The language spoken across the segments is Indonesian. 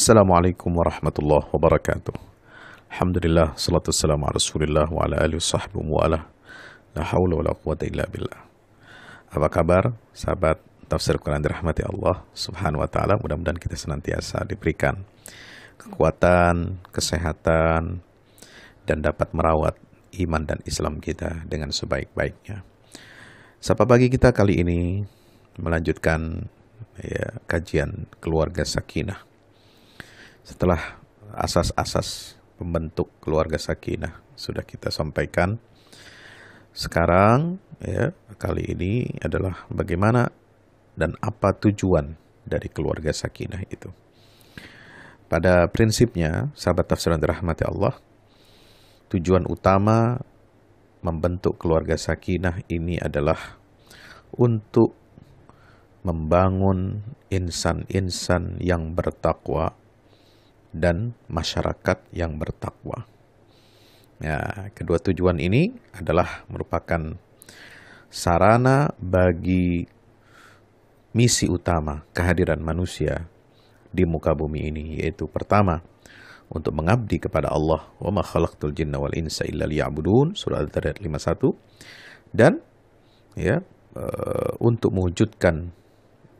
Assalamualaikum warahmatullahi wabarakatuh. Alhamdulillah, salatu wassalamu ala rasulillah wa ala alihi sahbihi wa ala. La hawla wa la quwata illa billah. Apa kabar sahabat tafsir Quran dirahmati Allah subhanahu wa ta'ala mudah-mudahan kita senantiasa diberikan kekuatan, kesehatan, dan dapat merawat iman dan Islam kita dengan sebaik-baiknya. Sapa pagi kita kali ini melanjutkan ya, kajian keluarga Sakinah setelah asas-asas pembentuk keluarga sakinah sudah kita sampaikan. Sekarang ya kali ini adalah bagaimana dan apa tujuan dari keluarga sakinah itu. Pada prinsipnya, sahabat tafsiran dirahmati Allah, tujuan utama membentuk keluarga sakinah ini adalah untuk membangun insan-insan yang bertakwa dan masyarakat yang bertakwa. Ya, kedua tujuan ini adalah merupakan sarana bagi misi utama kehadiran manusia di muka bumi ini yaitu pertama untuk mengabdi kepada Allah wa ma khalaqtul jinna wal insa illa liya'budun surah al tariq 51 dan ya eh, untuk mewujudkan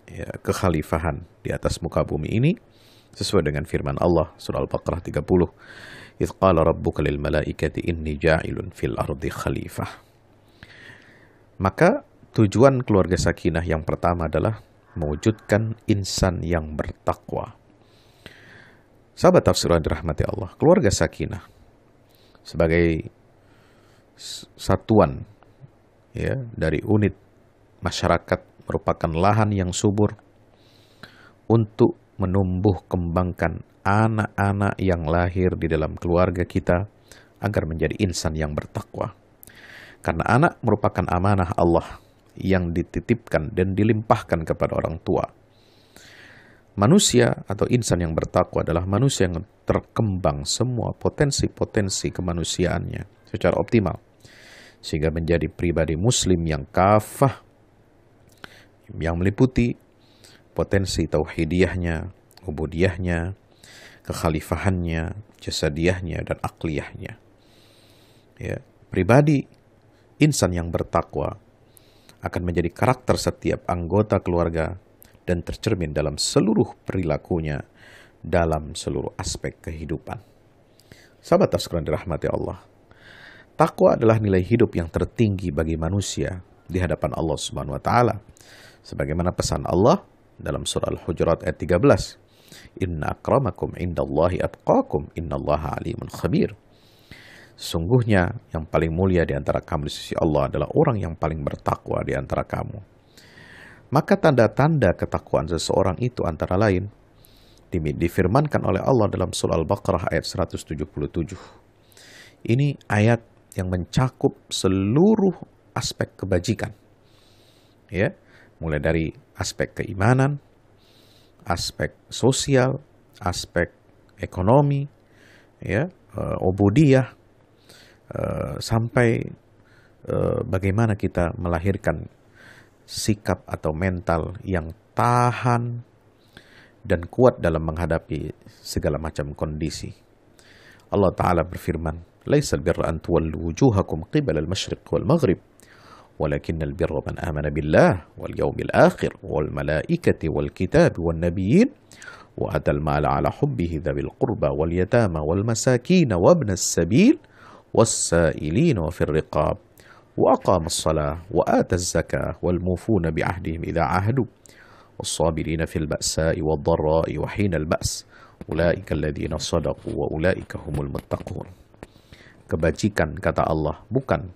ya, kekhalifahan di atas muka bumi ini sesuai dengan firman Allah surah Al-Baqarah 30 idh qala rabbuka lil malaikati inni ja'ilun fil ardi khalifah maka tujuan keluarga sakinah yang pertama adalah mewujudkan insan yang bertakwa sahabat tafsir dirahmati Allah keluarga sakinah sebagai satuan ya dari unit masyarakat merupakan lahan yang subur untuk menumbuh kembangkan anak-anak yang lahir di dalam keluarga kita agar menjadi insan yang bertakwa. Karena anak merupakan amanah Allah yang dititipkan dan dilimpahkan kepada orang tua. Manusia atau insan yang bertakwa adalah manusia yang terkembang semua potensi-potensi kemanusiaannya secara optimal. Sehingga menjadi pribadi muslim yang kafah, yang meliputi potensi tauhidiyahnya, ubudiyahnya, kekhalifahannya, jasadiahnya dan akliyahnya. Ya, pribadi insan yang bertakwa akan menjadi karakter setiap anggota keluarga dan tercermin dalam seluruh perilakunya dalam seluruh aspek kehidupan. Sahabat Tafsiran dirahmati Allah. Takwa adalah nilai hidup yang tertinggi bagi manusia di hadapan Allah Subhanahu wa taala. Sebagaimana pesan Allah dalam surah Al-Hujurat ayat 13. Inna akramakum indallahi atqakum innallaha alimun khabir. Sungguhnya yang paling mulia di antara kamu di sisi Allah adalah orang yang paling bertakwa di antara kamu. Maka tanda-tanda ketakwaan seseorang itu antara lain difirmankan oleh Allah dalam surah Al-Baqarah ayat 177. Ini ayat yang mencakup seluruh aspek kebajikan. Ya mulai dari aspek keimanan, aspek sosial, aspek ekonomi, ya, obodiah, eh, eh, sampai eh, bagaimana kita melahirkan sikap atau mental yang tahan dan kuat dalam menghadapi segala macam kondisi. Allah Ta'ala berfirman, Laisal birra an tuwallu wujuhakum qibal al-masyriq wal-maghrib, ولكن البر من آمن بالله واليوم الآخر والملائكة والكتاب والنبيين وأتى المال على حبه ذوي القربى واليتامى والمساكين وابن السبيل والسائلين وفي الرقاب وأقام الصلاة وآتى الزكاة والموفون بعهدهم إذا عهدوا والصابرين في البأساء والضراء وحين البأس أولئك الذين صدقوا وأولئك هم المتقون kebajikan kata Allah bukan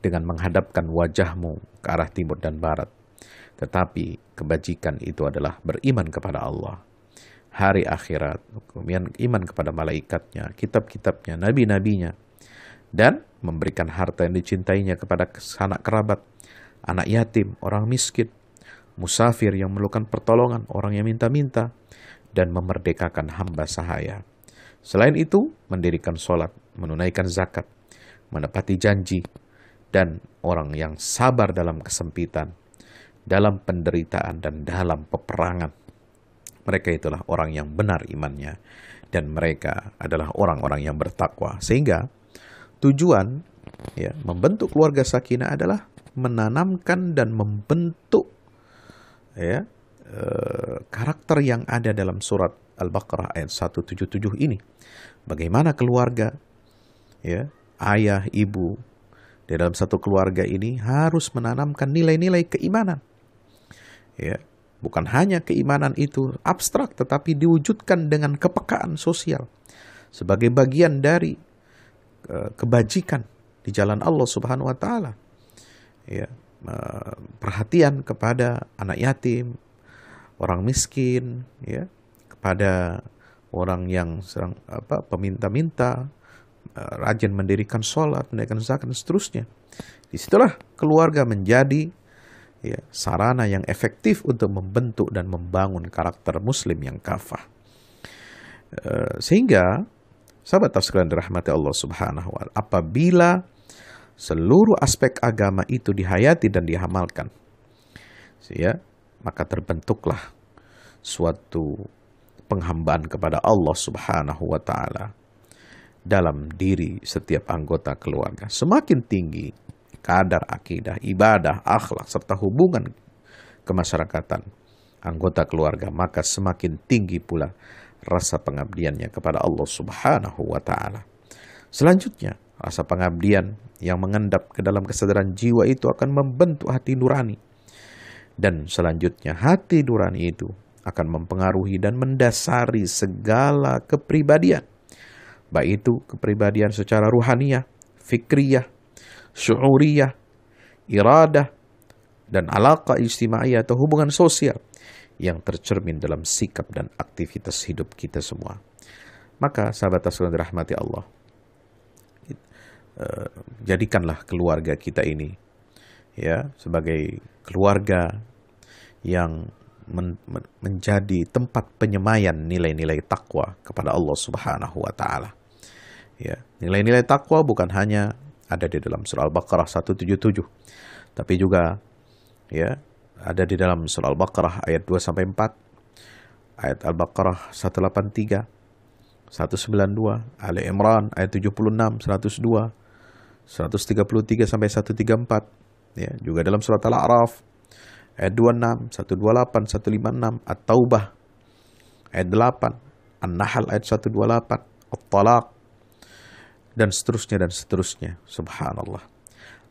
dengan menghadapkan wajahmu ke arah timur dan barat. Tetapi kebajikan itu adalah beriman kepada Allah, hari akhirat, kemudian iman kepada malaikatnya, kitab-kitabnya, nabi-nabinya, dan memberikan harta yang dicintainya kepada sanak kerabat, anak yatim, orang miskin, musafir yang memerlukan pertolongan, orang yang minta-minta, dan memerdekakan hamba sahaya. Selain itu, mendirikan sholat, menunaikan zakat, menepati janji, dan orang yang sabar dalam kesempitan, dalam penderitaan, dan dalam peperangan. Mereka itulah orang yang benar imannya, dan mereka adalah orang-orang yang bertakwa. Sehingga tujuan ya, membentuk keluarga sakinah adalah menanamkan dan membentuk ya, uh, karakter yang ada dalam surat Al-Baqarah ayat 177 ini. Bagaimana keluarga, ya, ayah, ibu, di dalam satu keluarga ini harus menanamkan nilai-nilai keimanan. Ya, bukan hanya keimanan itu abstrak tetapi diwujudkan dengan kepekaan sosial sebagai bagian dari eh, kebajikan di jalan Allah Subhanahu wa taala. Ya, eh, perhatian kepada anak yatim, orang miskin, ya, kepada orang yang serang apa peminta-minta, Eh, rajin mendirikan sholat, mendirikan zakat, dan seterusnya. Disitulah keluarga menjadi ya, sarana yang efektif untuk membentuk dan membangun karakter muslim yang kafah. Eh, sehingga, sahabat tafsiran dirahmati Allah subhanahu wa apabila seluruh aspek agama itu dihayati dan dihamalkan, ya, maka terbentuklah suatu penghambaan kepada Allah subhanahu wa ta'ala dalam diri setiap anggota keluarga. Semakin tinggi kadar akidah, ibadah, akhlak, serta hubungan kemasyarakatan anggota keluarga, maka semakin tinggi pula rasa pengabdiannya kepada Allah Subhanahu wa Ta'ala. Selanjutnya, rasa pengabdian yang mengendap ke dalam kesadaran jiwa itu akan membentuk hati nurani, dan selanjutnya hati nurani itu akan mempengaruhi dan mendasari segala kepribadian Baik itu kepribadian secara ruhaniyah, fikriyah, syu'uriyah, iradah, dan alaqa istimaiyah atau hubungan sosial yang tercermin dalam sikap dan aktivitas hidup kita semua. Maka sahabat Rasulullah dirahmati Allah, eh, jadikanlah keluarga kita ini ya sebagai keluarga yang men, men, menjadi tempat penyemayan nilai-nilai takwa kepada Allah Subhanahu wa taala. Ya, nilai-nilai takwa bukan hanya ada di dalam surah Al-Baqarah 177, tapi juga ya, ada di dalam surah Al-Baqarah ayat 2 sampai 4, ayat Al-Baqarah 183, 192, Ali Imran ayat 76, 102, 133 sampai 134, ya, juga dalam surat Al-A'raf ayat 26, 128, 156, At-Taubah ayat 8, An-Nahl ayat 128, At-Talaq dan seterusnya dan seterusnya. Subhanallah.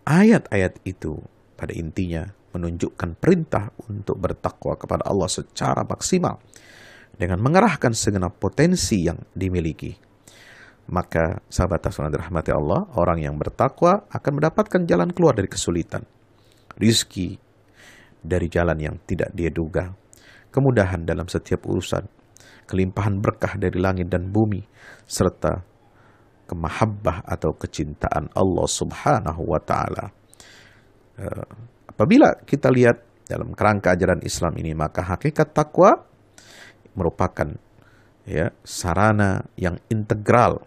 Ayat-ayat itu pada intinya menunjukkan perintah untuk bertakwa kepada Allah secara maksimal dengan mengerahkan segenap potensi yang dimiliki. Maka sahabat Tasunan dirahmati ya Allah, orang yang bertakwa akan mendapatkan jalan keluar dari kesulitan. Rizki dari jalan yang tidak dia duga, kemudahan dalam setiap urusan, kelimpahan berkah dari langit dan bumi, serta kemahabbah atau kecintaan Allah Subhanahu wa taala. Eh, apabila kita lihat dalam kerangka ajaran Islam ini maka hakikat takwa merupakan ya sarana yang integral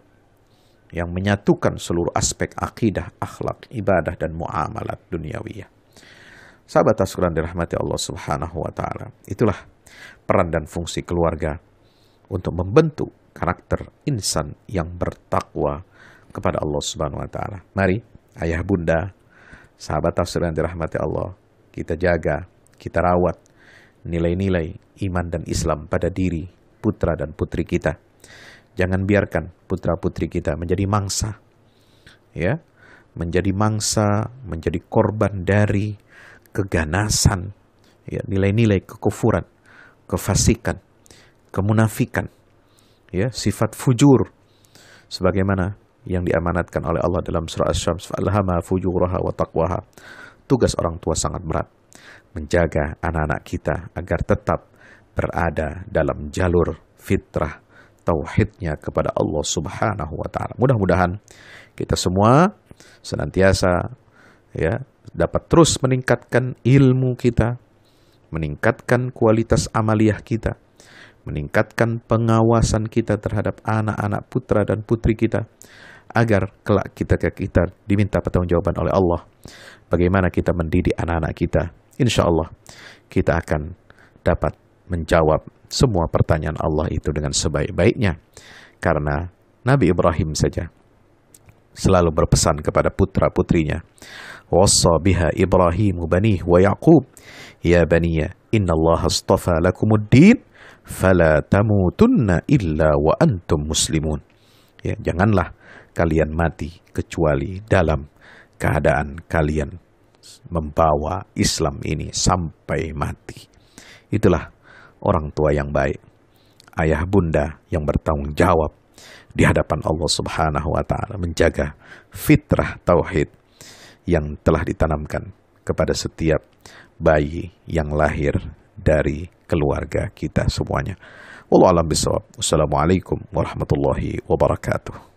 yang menyatukan seluruh aspek akidah, akhlak, ibadah dan muamalat duniawiyah. Sahabat tasukuran dirahmati Allah Subhanahu wa taala. Itulah peran dan fungsi keluarga untuk membentuk karakter insan yang bertakwa kepada Allah Subhanahu wa taala. Mari ayah bunda, sahabat yang dirahmati Allah, kita jaga, kita rawat nilai-nilai iman dan Islam pada diri putra dan putri kita. Jangan biarkan putra-putri kita menjadi mangsa. Ya, menjadi mangsa, menjadi korban dari keganasan, ya, nilai-nilai kekufuran, kefasikan, kemunafikan, ya, sifat fujur, sebagaimana yang diamanatkan oleh Allah dalam surah Asy-Syams, "Fa'alhamaha fujuraha wa taqwaha." Tugas orang tua sangat berat, menjaga anak-anak kita agar tetap berada dalam jalur fitrah tauhidnya kepada Allah Subhanahu wa taala. Mudah-mudahan kita semua senantiasa ya dapat terus meningkatkan ilmu kita, meningkatkan kualitas amaliah kita, meningkatkan pengawasan kita terhadap anak-anak putra dan putri kita, agar kelak kita ke kita diminta pertanggungjawaban oleh Allah. Bagaimana kita mendidik anak-anak kita? Insya Allah kita akan dapat menjawab semua pertanyaan Allah itu dengan sebaik-baiknya. Karena Nabi Ibrahim saja selalu berpesan kepada putra-putrinya. Wassa biha Ibrahim bani wa Yaqub. Ya baniya, inna Allah astafa lakumuddin, fala tamutunna illa wa antum muslimun. Ya, janganlah kalian mati kecuali dalam keadaan kalian membawa Islam ini sampai mati. Itulah orang tua yang baik, ayah bunda yang bertanggung jawab di hadapan Allah Subhanahu wa taala, menjaga fitrah tauhid yang telah ditanamkan kepada setiap bayi yang lahir dari keluarga kita semuanya. Wallahu alam bisawab. Wassalamualaikum warahmatullahi wabarakatuh.